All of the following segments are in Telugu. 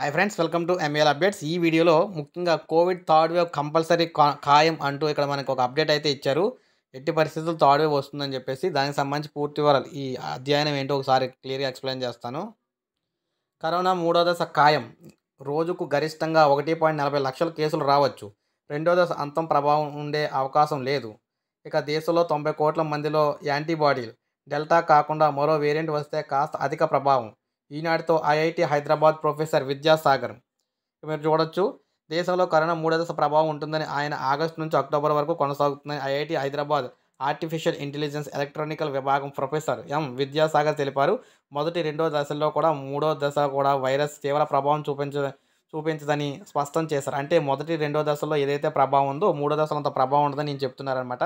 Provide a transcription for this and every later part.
hi friends welcome to MAL updates ఈ వీడియోలో ముఖ్యంగా కోవిడ్ థర్డ్ వేవ్ కంపల్సరీ ఖాయం అంటూ ఇక్కడ మనకు ఒక అప్డేట్ అయితే ఇచ్చారు ఎట్టి పరిస్థితులు థర్డ్ వేవ్ వస్తుందని చెప్పేసి దానికి సంబంధించి పూర్తి వివరాలు ఈ అధ్యయనం ఏంటో ఒకసారి క్లియర్గా ఎక్స్ప్లెయిన్ చేస్తాను కరోనా మూడో దశ ఖాయం రోజుకు గరిష్టంగా ఒకటి పాయింట్ నలభై లక్షల కేసులు రావచ్చు రెండో దశ అంతం ప్రభావం ఉండే అవకాశం లేదు ఇక దేశంలో తొంభై కోట్ల మందిలో యాంటీబాడీలు డెల్టా కాకుండా మరో వేరియంట్ వస్తే కాస్త అధిక ప్రభావం ఈనాటితో ఐఐటి హైదరాబాద్ ప్రొఫెసర్ విద్యాసాగర్ మీరు చూడొచ్చు దేశంలో కరోనా మూడో దశ ప్రభావం ఉంటుందని ఆయన ఆగస్టు నుంచి అక్టోబర్ వరకు కొనసాగుతుందని IIT Hyderabad artificial intelligence electrical విభాగం ప్రొఫెసర్ ఎం విద్యాసాగర్ తెలిపారు మొదటి రెండో దశల్లో కూడా మూడో దశ కూడా వైరస్ తీవ్ర ప్రభావం చూపించ చూపించదని స్పష్టం చేశారు అంటే మొదటి రెండో దశలో ఏదైతే ప్రభావం ఉందో మూడో దశలో అంత ప్రభావం ఉండదని నేను చెప్తున్నారనమాట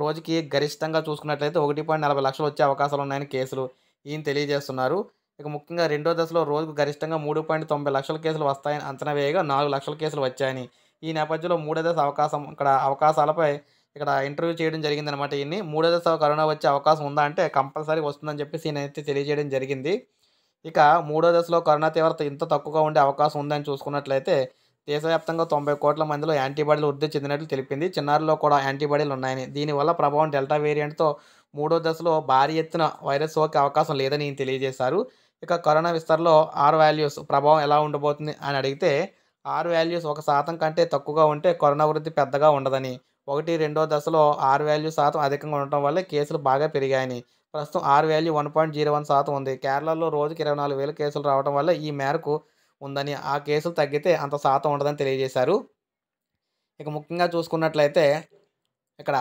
రోజుకి గరిష్టంగా చూసుకున్నట్లయితే ఒకటి పాయింట్ నలభై లక్షలు వచ్చే అవకాశాలు ఉన్నాయని కేసులు ఈయన తెలియజేస్తున్నారు ఇక ముఖ్యంగా రెండో దశలో రోజుకు గరిష్టంగా మూడు పాయింట్ తొంభై లక్షల కేసులు వస్తాయని అంచనా వేయగా నాలుగు లక్షల కేసులు వచ్చాయని ఈ నేపథ్యంలో మూడో దశ అవకాశం ఇక్కడ అవకాశాలపై ఇక్కడ ఇంటర్వ్యూ చేయడం జరిగిందనమాట ఇన్ని మూడో దశ కరోనా వచ్చే అవకాశం ఉందా అంటే కంపల్సరీ వస్తుందని చెప్పేసి నేనైతే అయితే తెలియజేయడం జరిగింది ఇక మూడో దశలో కరోనా తీవ్రత ఇంత తక్కువగా ఉండే అవకాశం ఉందని చూసుకున్నట్లయితే దేశవ్యాప్తంగా తొంభై కోట్ల మందిలో యాంటీబాడీలు వృద్ధి చెందినట్లు తెలిపింది చిన్నారుల్లో కూడా యాంటీబాడీలు ఉన్నాయని దీనివల్ల ప్రభావం డెల్టా వేరియంట్తో మూడో దశలో భారీ ఎత్తున వైరస్ సోకే అవకాశం లేదని తెలియజేశారు ఇక కరోనా విస్తరణలో ఆర్ వాల్యూస్ ప్రభావం ఎలా ఉండబోతుంది అని అడిగితే ఆర్ వాల్యూస్ ఒక శాతం కంటే తక్కువగా ఉంటే కరోనా వృద్ధి పెద్దగా ఉండదని ఒకటి రెండో దశలో ఆర్ వాల్యూ శాతం అధికంగా ఉండటం వల్ల కేసులు బాగా పెరిగాయని ప్రస్తుతం R value one point zero one శాతం ఉంది కేరళలో రోజుకి ఇరవై నాలుగు వేల కేసులు రావడం వల్ల ఈ మేరకు ఉందని ఆ కేసులు తగ్గితే అంత శాతం ఉండదని తెలియజేశారు ఇక ముఖ్యంగా చూసుకున్నట్లయితే ఇక్కడ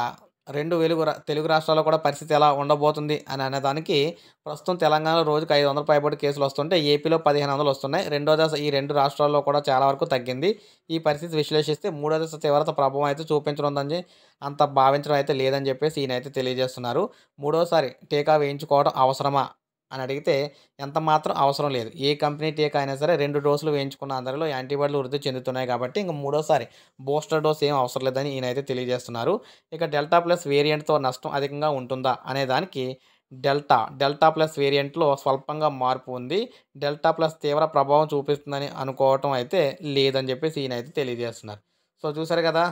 రెండు వెలుగు తెలుగు రాష్ట్రాల్లో కూడా పరిస్థితి ఎలా ఉండబోతుంది అని అనేదానికి ప్రస్తుతం తెలంగాణలో రోజుకు ఐదు వందల పైబడి కేసులు వస్తుంటే ఏపీలో పదిహేను వందలు వస్తున్నాయి రెండో దశ ఈ రెండు రాష్ట్రాల్లో కూడా చాలా వరకు తగ్గింది ఈ పరిస్థితి విశ్లేషిస్తే మూడో దశ తీవ్రత ప్రభావం అయితే చూపించనుందని అంత భావించడం అయితే లేదని చెప్పేసి ఈయనైతే తెలియజేస్తున్నారు మూడోసారి టీకా వేయించుకోవడం అవసరమా అని అడిగితే ఎంత మాత్రం అవసరం లేదు ఏ కంపెనీ టీకా అయినా సరే రెండు డోసులు వేయించుకున్న అందరిలో యాంటీబాడీలు వృద్ధి చెందుతున్నాయి కాబట్టి ఇంక మూడోసారి బూస్టర్ డోస్ ఏం అవసరం లేదని ఈయనైతే తెలియజేస్తున్నారు ఇక డెల్టా ప్లస్ వేరియంట్తో నష్టం అధికంగా ఉంటుందా అనే దానికి డెల్టా డెల్టా ప్లస్ వేరియంట్లో స్వల్పంగా మార్పు ఉంది డెల్టా ప్లస్ తీవ్ర ప్రభావం చూపిస్తుందని అనుకోవటం అయితే లేదని చెప్పేసి ఈయన అయితే తెలియజేస్తున్నారు సో చూసారు కదా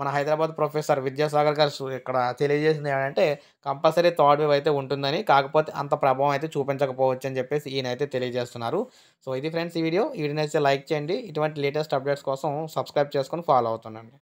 మన హైదరాబాద్ ప్రొఫెసర్ విద్యాసాగర్ గారు ఇక్కడ తెలియజేసింది ఏంటంటే కంపల్సరీ థర్డ్ వేవ్ అయితే ఉంటుందని కాకపోతే అంత ప్రభావం అయితే చూపించకపోవచ్చు అని చెప్పేసి ఈయనైతే తెలియజేస్తున్నారు సో ఇది ఫ్రెండ్స్ ఈ వీడియో ఈ వీడియో అయితే లైక్ చేయండి ఇటువంటి లేటెస్ట్ అప్డేట్స్ కోసం సబ్స్క్రైబ్ చేసుకొని ఫాలో అవుతుండండి